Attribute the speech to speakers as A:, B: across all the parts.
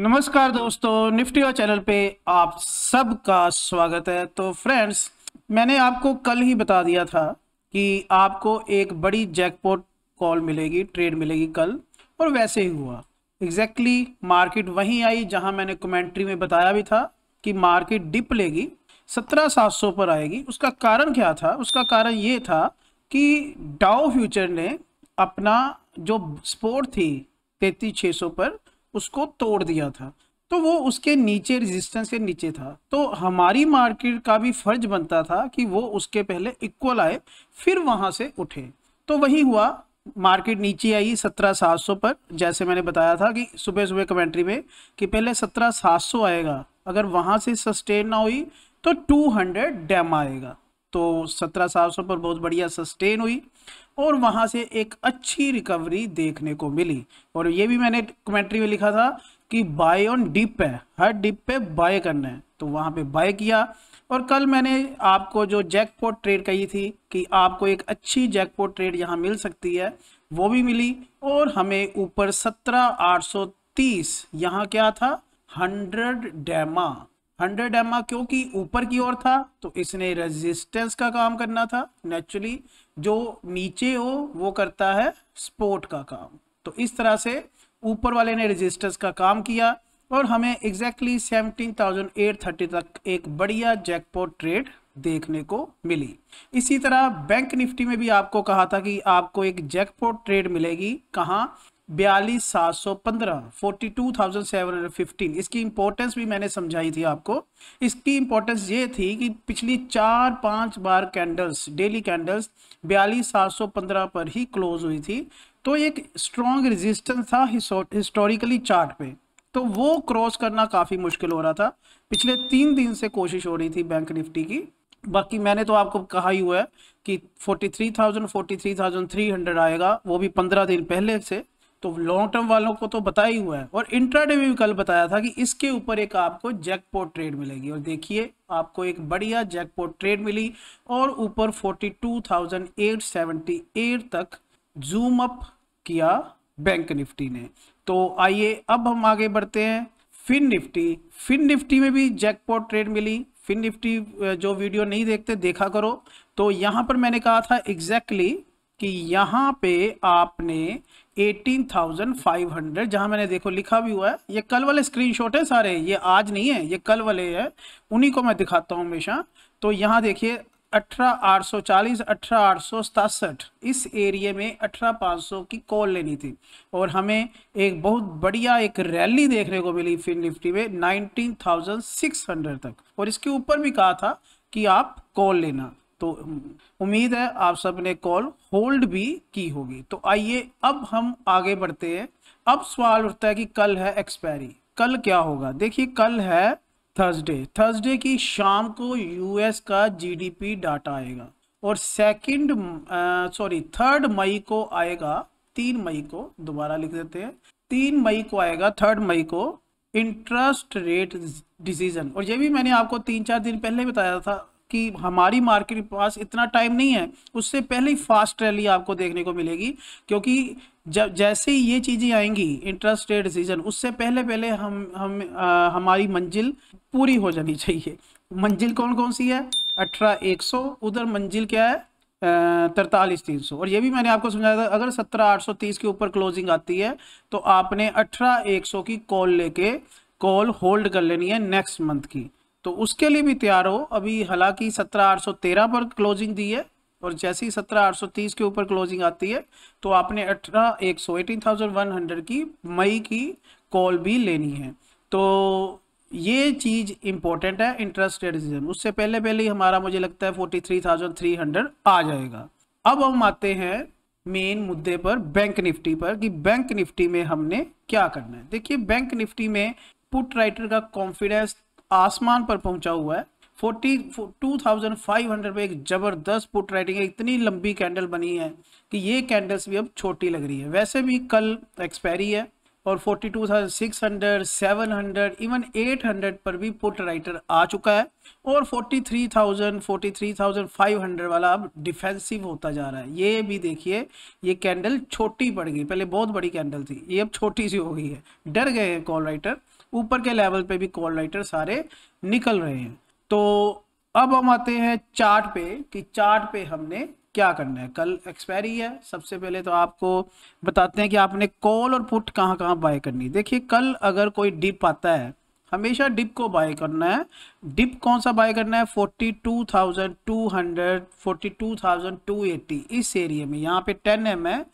A: नमस्कार दोस्तों निफ्टी और चैनल पे आप सबका स्वागत है तो फ्रेंड्स मैंने आपको कल ही बता दिया था कि आपको एक बड़ी जैकपॉट कॉल मिलेगी ट्रेड मिलेगी कल और वैसे ही हुआ एग्जैक्टली exactly, मार्केट वहीं आई जहां मैंने कमेंट्री में बताया भी था कि मार्केट डिप लेगी सत्रह सात सौ पर आएगी उसका कारण क्या था उसका कारण ये था कि डाओ फ्यूचर ने अपना जो स्पोर्ट थी तैतीस छः सौ पर उसको तोड़ दिया था तो वो उसके नीचे रेजिस्टेंस के नीचे था तो हमारी मार्केट का भी फर्ज बनता था कि वो उसके पहले इक्वल आए फिर वहाँ से उठे तो वही हुआ मार्केट नीचे आई सत्रह सात सौ पर जैसे मैंने बताया था कि सुबह सुबह कमेंट्री में कि पहले सत्रह सात सौ आएगा अगर वहाँ से सस्टेन ना हुई तो टू हंड्रेड डैम आएगा तो सत्रह सात सौ पर बहुत बढ़िया सस्टेन हुई और वहाँ से एक अच्छी रिकवरी देखने को मिली और ये भी मैंने कमेंट्री में लिखा था कि बाय ऑन डिप है हर डिप पे बाय करना है तो वहाँ पे बाय किया और कल मैंने आपको जो जैकपॉट ट्रेड कही थी कि आपको एक अच्छी जैकपॉट ट्रेड यहाँ मिल सकती है वो भी मिली और हमें ऊपर सत्रह आठ सौ तीस यहाँ क्या था हंड्रेड डैमा हंड्रेड एम क्योंकि ऊपर की ओर था तो इसने रेजिस्टेंस का काम करना था नेचुरली जो नीचे हो वो करता है स्पोर्ट का काम तो इस तरह से ऊपर वाले ने रेजिस्टेंस का काम किया और हमें exactly seventeen thousand eight thirty तक एक बढ़िया जैकपॉट ट्रेड देखने को मिली इसी तरह बैंक निफ्टी में भी आपको कहा था कि आपको एक जैकपॉट ट्रेड मिलेगी कहाँ बयालीस सात सौ पंद्रह forty two thousand seven hundred fifteen इसकी इंपॉर्टेंस भी मैंने समझाई थी आपको इसकी इंपॉर्टेंस ये थी कि पिछली चार पांच बार कैंडल्स डेली कैंडल्स बयालीस सात सौ पंद्रह पर ही क्लोज हुई थी तो एक स्ट्रॉन्ग रेजिस्टेंस था हिस्टोरिकली चार्ट पे तो वो क्रॉस करना काफ़ी मुश्किल हो रहा था पिछले तीन दिन से कोशिश हो रही थी बैंक निफ्टी की बाकी मैंने तो आपको कहा ही हुआ है कि 43,000, 43,300 आएगा वो भी 15 दिन पहले से तो लॉन्ग टर्म वालों को तो बताया ही हुआ है और इंट्राडे में भी कल बताया था कि इसके ऊपर एक आपको जैकपॉट ट्रेड मिलेगी और देखिए आपको एक बढ़िया जैकपॉट ट्रेड मिली और ऊपर 42,878 तक जूम अप किया बैंक निफ्टी ने तो आइए अब हम आगे बढ़ते हैं फिन निफ्टी फिन निफ्टी में भी जैकपॉट ट्रेड मिली फिन निफ्टी जो वीडियो नहीं देखते देखा करो तो यहाँ पर मैंने कहा था एग्जैक्टली exactly कि यहाँ पे आपने 18,500 जहाँ मैंने देखो लिखा भी हुआ है ये कल वाले स्क्रीनशॉट है सारे ये आज नहीं है ये कल वाले है उन्हीं को मैं दिखाता हूँ हमेशा तो यहाँ देखिए अठारह आठ सौ चालीस अठारह आठ सौ सतासठ इस एरिए में अठारह पाँच की कॉल लेनी थी और हमें एक बहुत बढ़िया एक रैली देखने को मिली फिन निफ्टी में नाइनटीन थाउजेंड सिक्स हंड्रेड तक और इसके ऊपर भी कहा था कि आप कॉल लेना तो उम्मीद है आप सब ने कॉल होल्ड भी की होगी तो आइए अब हम आगे बढ़ते हैं अब सवाल उठता है कि कल है एक्सपायरी कल क्या होगा देखिए कल है थर्सडे थर्सडे की शाम को यूएस का जीडीपी डाटा आएगा और सेकंड सॉरी थर्ड मई को आएगा तीन मई को दोबारा लिख देते हैं तीन मई को आएगा थर्ड मई को इंटरेस्ट रेट डिसीजन और ये भी मैंने आपको तीन चार दिन पहले बताया था कि हमारी मार्केट के पास इतना टाइम नहीं है उससे पहले ही फास्ट रैली आपको देखने को मिलेगी क्योंकि जब जैसे ही ये चीज़ें आएंगी इंटरेस्ट रेट डिसीजन उससे पहले पहले हम हम आ, हमारी मंजिल पूरी हो जानी चाहिए मंजिल कौन कौन सी है अठारह एक सौ उधर मंजिल क्या है तरतालीस तीन सौ और ये भी मैंने आपको समझाया था अगर सत्रह आठ सौ तीस के ऊपर क्लोजिंग आती है तो आपने अठारह एक सौ की कॉल लेके कॉल होल्ड कर लेनी है नेक्स्ट मंथ की तो उसके लिए भी तैयार हो अभी हालांकि सत्रह आठ सौ तेरह पर क्लोजिंग दी है और जैसे ही सत्रह आठ सौ तीस के ऊपर क्लोजिंग आती है तो आपने अठारह एक सौ एटीन थाउजेंड वन हंड्रेड की मई की कॉल भी लेनी है तो ये चीज़ इंपॉर्टेंट है इंटरेस्ट रेट उससे पहले पहले ही हमारा मुझे लगता है forty three thousand three hundred आ जाएगा अब हम आते हैं मेन मुद्दे पर बैंक निफ्टी पर कि बैंक निफ्टी में हमने क्या करना है देखिए बैंक निफ्टी में पुट राइटर का कॉन्फिडेंस आसमान पर पहुंचा हुआ है forty two thousand five hundred पर एक ज़बरदस्त पुट राइटिंग है इतनी लंबी कैंडल बनी है कि ये कैंडल्स भी अब छोटी लग रही है वैसे भी कल एक्सपायरी है और forty two thousand six hundred seven hundred even eight hundred पर भी पुट राइटर आ चुका है और forty three thousand forty three thousand five hundred वाला अब डिफेंसिव होता जा रहा है ये भी देखिए ये कैंडल छोटी पड़ गई पहले बहुत बड़ी कैंडल थी ये अब छोटी सी हो गई है डर गए हैं कॉल राइटर ऊपर के लेवल पे भी कॉल राइटर सारे निकल रहे हैं तो अब हम आते हैं चार्ट पे कि चार्ट पे हमने क्या करना है कल एक्सपायरी है सबसे पहले तो आपको बताते हैं कि आपने कॉल और पुट कहाँ कहाँ बाय करनी देखिए कल अगर कोई डिप आता है हमेशा डिप को बाय करना है डिप कौन सा बाय करना है 42,200 42,280 इस एरिया में यहाँ पे 10 एम है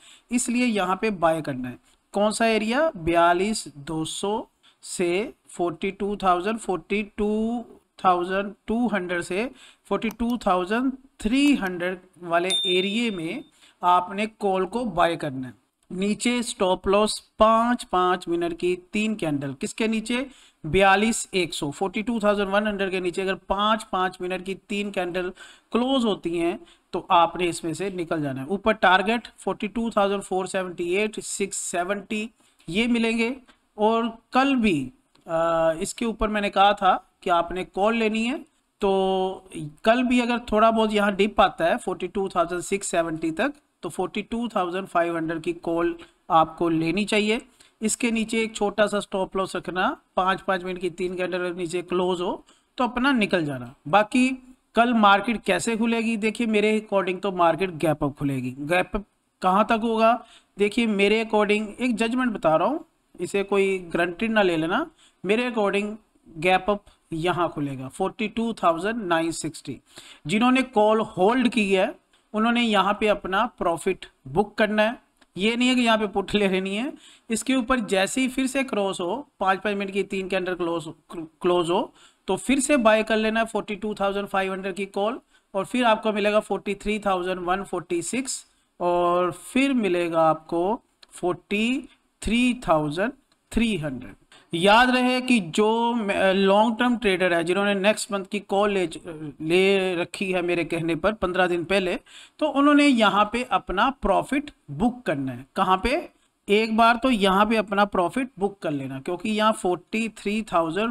A: इसलिए यहाँ पे बाय करना है कौन सा एरिया बयालीस दो सौ से forty two thousand forty two thousand two hundred से forty two thousand three hundred वाले एरिए में आपने कॉल को बाय करना है नीचे स्टॉप लॉस पाँच पाँच मिनट की तीन कैंडल किसके नीचे बयालीस एक सौ forty two thousand one hundred के नीचे अगर पाँच पाँच मिनट की तीन कैंडल क्लोज होती हैं तो आपने इसमें से निकल जाना है ऊपर target forty two thousand four seventy eight six seventy ये मिलेंगे और कल भी आ, इसके ऊपर मैंने कहा था कि आपने कॉल लेनी है तो कल भी अगर थोड़ा बहुत यहाँ डिप आता है 42,670 तक तो 42,500 की कॉल आपको लेनी चाहिए इसके नीचे एक छोटा सा स्टॉप लॉस रखना पाँच पाँच मिनट की तीन घंटे अगर नीचे क्लोज हो तो अपना निकल जाना बाकी कल मार्केट कैसे खुलेगी देखिए मेरे अकॉर्डिंग तो मार्केट गैप अप खुलेगी गैप अप कहाँ तक होगा देखिए मेरे अकॉर्डिंग एक जजमेंट बता रहा हूँ इसे कोई ग्रंटेड ना ले लेना मेरे अकॉर्डिंग गैप अप यहाँ खुलेगा 42,960 जिन्होंने कॉल होल्ड की है उन्होंने यहाँ पे अपना प्रॉफिट बुक करना है ये नहीं है कि यहाँ पे पुट ले रहनी है इसके ऊपर जैसे ही फिर से क्रॉस हो पाँच पाँच मिनट की तीन के अंडर क्लोज क्लोज हो तो फिर से बाय कर लेना है forty two thousand five hundred की कॉल और फिर आपको मिलेगा forty three thousand one forty six और फिर मिलेगा आपको forty three thousand three hundred याद रहे कि जो लॉन्ग टर्म ट्रेडर है जिन्होंने नेक्स्ट मंथ की कॉल ले, ले रखी है मेरे कहने पर पंद्रह दिन पहले तो उन्होंने यहाँ पे अपना प्रॉफिट बुक करना है कहाँ पे एक बार तो यहाँ पे अपना प्रॉफिट बुक कर लेना क्योंकि यहाँ forty three thousand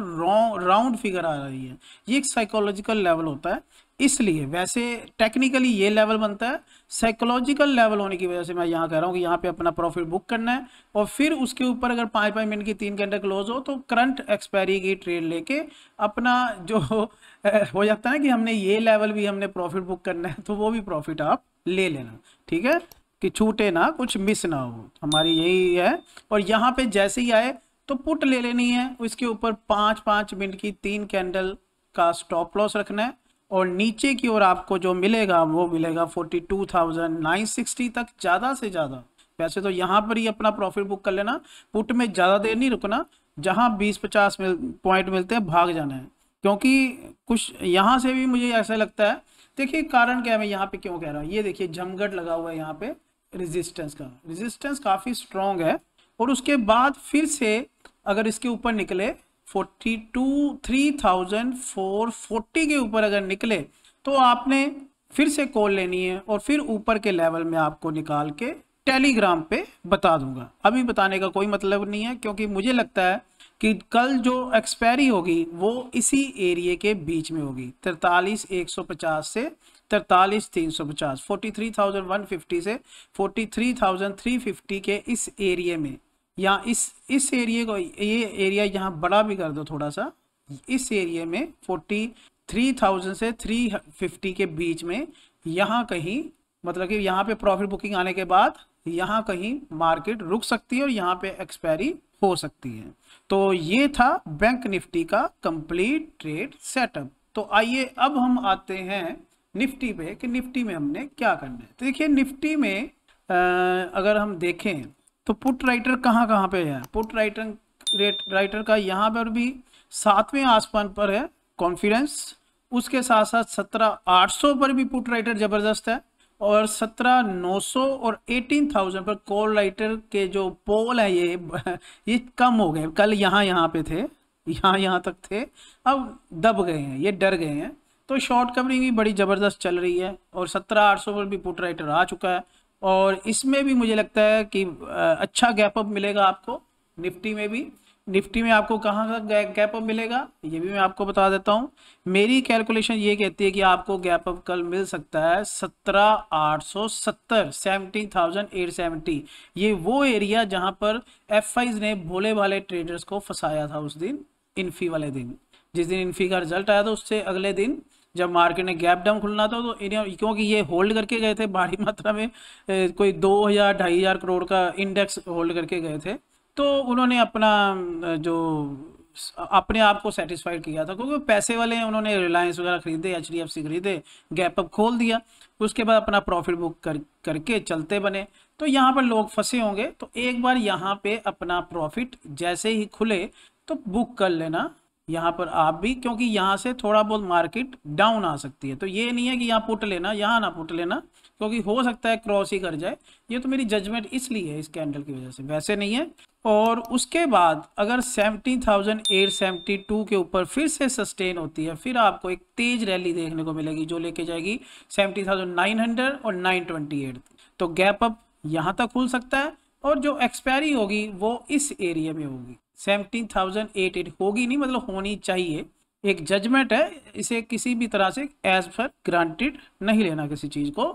A: round figure आ रही है ये एक साइकोलॉजिकल लेवल होता है इसलिए वैसे टेक्निकली ये लेवल बनता है साइकोलॉजिकल लेवल होने की वजह से मैं यहाँ कह रहा हूँ कि यहाँ पे अपना प्रॉफिट बुक करना है और फिर उसके ऊपर अगर पाँच पाँच मिनट की तीन घंटे क्लोज हो तो करंट एक्सपायरी की ट्रेड लेके अपना जो हो जाता है कि हमने ये लेवल भी हमने प्रॉफिट बुक करना है तो वो भी प्रॉफिट आप ले लेना ठीक है कि छूटे ना कुछ मिस ना हो हमारी यही है और यहाँ पे जैसे ही आए तो पुट ले लेनी है उसके ऊपर पाँच पाँच मिनट की तीन कैंडल का स्टॉप लॉस रखना है और नीचे की ओर आपको जो मिलेगा वो मिलेगा forty two thousand nine sixty तक ज़्यादा से ज़्यादा वैसे तो यहाँ पर ही अपना प्रॉफिट बुक कर लेना पुट में ज़्यादा देर नहीं रुकना जहाँ बीस पचास मिल, पॉइंट मिलते हैं भाग जाना है क्योंकि कुछ यहाँ से भी मुझे ऐसा लगता है देखिए कारण क्या है मैं यहाँ पे क्यों कह रहा हूँ ये देखिए जमघट लगा हुआ है यहाँ पे रेजिस्टेंस का रेजिस्टेंस काफ़ी स्ट्रॉन्ग है और उसके बाद फिर से अगर इसके ऊपर निकले forty two three thousand four forty के ऊपर अगर निकले तो आपने फिर से कॉल लेनी है और फिर ऊपर के लेवल में आपको निकाल के टेलीग्राम पे बता दूंगा अभी बताने का कोई मतलब नहीं है क्योंकि मुझे लगता है कि कल जो एक्सपायरी होगी वो इसी एरिए के बीच में होगी तिरतालीस एक सौ पचास से तरतालीस तीन सौ पचास forty three thousand one fifty से forty three thousand three fifty के इस एरिए में या इस इस एरिए को ये एरिया यहाँ बड़ा भी कर दो थोड़ा सा इस एरिए में फोर्टी थ्री थाउजेंड से थ्री फिफ्टी के बीच में यहाँ कहीं मतलब कि यहाँ पे प्रॉफिट बुकिंग आने के बाद यहाँ कहीं मार्केट रुक सकती है और यहाँ पे एक्सपायरी हो सकती है तो ये था बैंक निफ्टी का कंप्लीट ट्रेड सेटअप तो आइए अब हम आते हैं निफ्टी पे कि निफ्टी में हमने क्या करना है तो देखिए निफ्टी में आ, अगर हम देखें तो पुट राइटर कहाँ कहाँ पे है पुट राइटर रेट राइटर का यहाँ पर भी सातवें आसमान पर है कॉन्फिडेंस उसके साथ साथ सत्रह आठ सौ पर भी पुट राइटर जबरदस्त है और सत्रह नौ सौ और एटीन थाउजेंड पर कॉल राइटर के जो पोल है ये ये कम हो गए कल यहाँ यहाँ पे थे यहाँ यहाँ तक थे अब दब गए हैं ये डर गए हैं तो शॉर्ट कवरिंग भी बड़ी ज़बरदस्त चल रही है और सत्रह आठ सौ पर भी पुट राइटर आ चुका है और इसमें भी मुझे लगता है कि अच्छा गैपअप मिलेगा आपको निफ्टी में भी निफ्टी में आपको कहाँ का गैप अप मिलेगा ये भी मैं आपको बता देता हूँ मेरी कैलकुलेशन ये कहती है कि आपको गैप अप कल मिल सकता है सत्रह आठ सौ सत्तर सेवेंटी थाउजेंड एट सेवेंटी ये वो एरिया जहाँ पर एफ ने भोले वाले ट्रेडर्स को फंसाया था उस दिन इन्फी वाले दिन जिस दिन इन्फी का रिजल्ट आया था उससे अगले दिन जब मार्केट ने गैप डाउन खुलना था तो क्योंकि ये होल्ड करके गए थे भारी मात्रा में कोई दो हज़ार ढाई हज़ार करोड़ का इंडेक्स होल्ड करके गए थे तो उन्होंने अपना जो अपने आप को सेटिस्फाइड किया था क्योंकि पैसे वाले उन्होंने रिलायंस वगैरह खरीदे एच डी एफ सी खरीदे गैप अप खोल दिया उसके बाद अपना प्रॉफिट बुक कर करके चलते बने तो यहाँ पर लोग फंसे होंगे तो एक बार यहाँ पे अपना प्रॉफिट जैसे ही खुले तो बुक कर लेना यहाँ पर आप भी क्योंकि यहाँ से थोड़ा बहुत मार्केट डाउन आ सकती है तो ये नहीं है कि यहाँ पुट लेना यहाँ ना पुट लेना क्योंकि हो सकता है क्रॉस ही कर जाए ये तो मेरी जजमेंट इसलिए है इस कैंडल की वजह से वैसे नहीं है और उसके बाद अगर टू के ऊपर फिर से सस्टेन होती है फिर आपको एक तेज रैली देखने को मिलेगी जो लेके जाएगी हंड्रेड और 928 तो गैप अप यहाँ तक खुल सकता है और जो एक्सपायरी होगी वो इस एरिया में होगी सेवनटीन थाउजेंड एट एट होगी नहीं मतलब होनी चाहिए एक जजमेंट है इसे किसी भी तरह से एज पर ग्रांटेड नहीं लेना किसी चीज़ को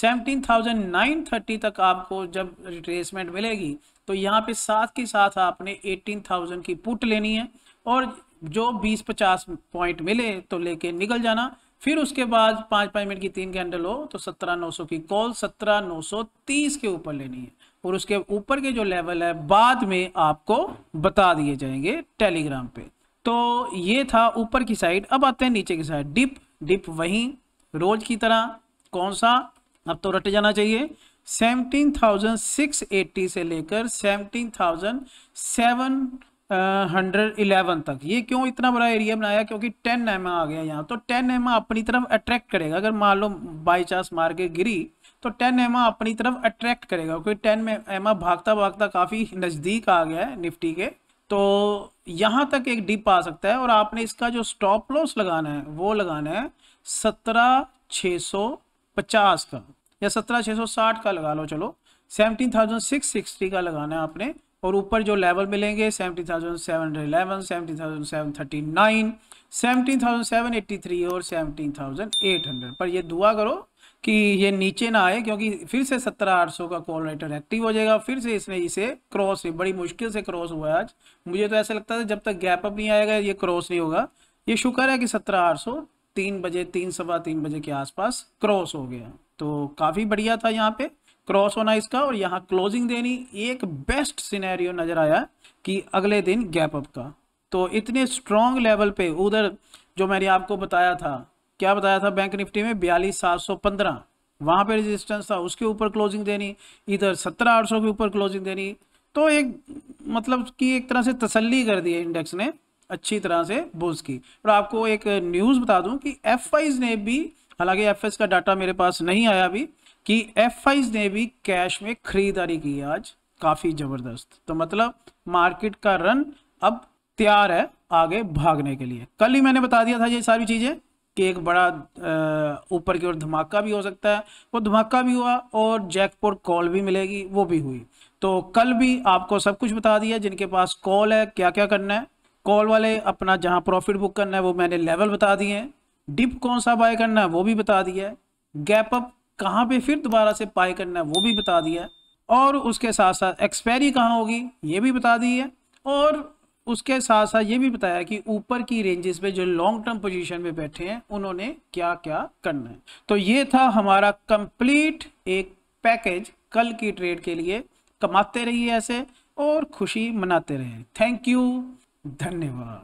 A: सेवनटीन थाउजेंड नाइन थर्टी तक आपको जब रिट्रेसमेंट मिलेगी तो यहाँ पे साथ के साथ आपने एटीन थाउजेंड की पुट लेनी है और जो बीस पचास पॉइंट मिले तो लेके निकल जाना फिर उसके बाद पाँच पाँच मिनट की तीन कैंडल हो तो सत्रह नौ सौ की कॉल सत्रह नौ सौ तीस के ऊपर लेनी है और उसके ऊपर के जो लेवल है बाद में आपको बता दिए जाएंगे टेलीग्राम पे तो ये था ऊपर की साइड अब आते हैं नीचे की साइड डिप डिप वहीं रोज की तरह कौन सा अब तो रट जाना चाहिए 17,680 से लेकर 17,711 तक ये क्यों इतना बड़ा एरिया बनाया क्योंकि टेन एम आ गया यहाँ तो टेन एम अपनी तरफ अट्रैक्ट करेगा अगर मान लो बाई चांस मार्केट गिरी तो टेन एमा अपनी तरफ अट्रैक्ट करेगा क्योंकि टेन में एमा भागता भागता काफ़ी नज़दीक आ गया है निफ्टी के तो यहाँ तक एक डिप आ सकता है और आपने इसका जो स्टॉप लॉस लगाना है वो लगाना है सत्रह छः सौ पचास का या सत्रह छः सौ साठ का लगा लो चलो सेवनटीन थाउजेंड सिक्स सिक्सटी का लगाना है आपने और ऊपर जो लेवल मिलेंगे seventeen thousand seven hundred eleven seventeen thousand seven thirty nine seventeen thousand seven eighty three और सेवनटीन थाउजेंड एट हंड्रेड पर ये दुआ करो कि ये नीचे ना आए क्योंकि फिर से सत्रह आठ सौ का कॉल राइटर एक्टिव हो जाएगा फिर से इसने इसे क्रॉस बड़ी मुश्किल से क्रॉस हुआ है आज मुझे तो ऐसा लगता था जब तक गैप अप नहीं आएगा ये क्रॉस नहीं होगा ये शुक्र है कि सत्रह आठ सौ तीन बजे तीन सवा तीन बजे के आसपास क्रॉस हो गया तो काफ़ी बढ़िया था यहाँ पे क्रॉस होना इसका और यहाँ क्लोजिंग देनी एक बेस्ट सिनेरियो नज़र आया कि अगले दिन गैप अप का तो इतने स्ट्रॉन्ग लेवल पे उधर जो मैंने आपको बताया था क्या बताया था बैंक निफ्टी में बयालीस सात सौ पंद्रह वहां पर रजिस्टेंस था उसके ऊपर क्लोजिंग देनी इधर सत्रह आठ सौ के ऊपर क्लोजिंग देनी तो एक मतलब कि एक तरह से तसल्ली कर दी है इंडेक्स ने अच्छी तरह से बोझ की और आपको एक न्यूज़ बता दूँ कि एफ ने भी हालांकि एफ का डाटा मेरे पास नहीं आया अभी कि एफ ने भी कैश में खरीदारी की आज काफ़ी ज़बरदस्त तो मतलब मार्केट का रन अब तैयार है आगे भागने के लिए कल ही मैंने बता दिया था ये सारी चीज़ें कि एक बड़ा ऊपर की ओर धमाका भी हो सकता है वो धमाका भी हुआ और जैकपॉट कॉल भी मिलेगी वो भी हुई तो कल भी आपको सब कुछ बता दिया जिनके पास कॉल है क्या क्या करना है कॉल वाले अपना जहां प्रॉफिट बुक करना है वो मैंने लेवल बता दिए हैं डिप कौन सा बाय करना है वो भी बता दिया है गैप अप कहाँ पे फिर दोबारा से बाय करना है वो भी बता दिया है और उसके साथ साथ एक्सपायरी कहाँ होगी ये भी बता दी है और उसके साथ साथ ये भी बताया कि ऊपर की रेंजेस पे जो लॉन्ग टर्म पोजीशन में बैठे हैं उन्होंने क्या क्या करना है तो ये था हमारा कंप्लीट एक पैकेज कल की ट्रेड के लिए कमाते रहिए ऐसे और खुशी मनाते रहे थैंक यू धन्यवाद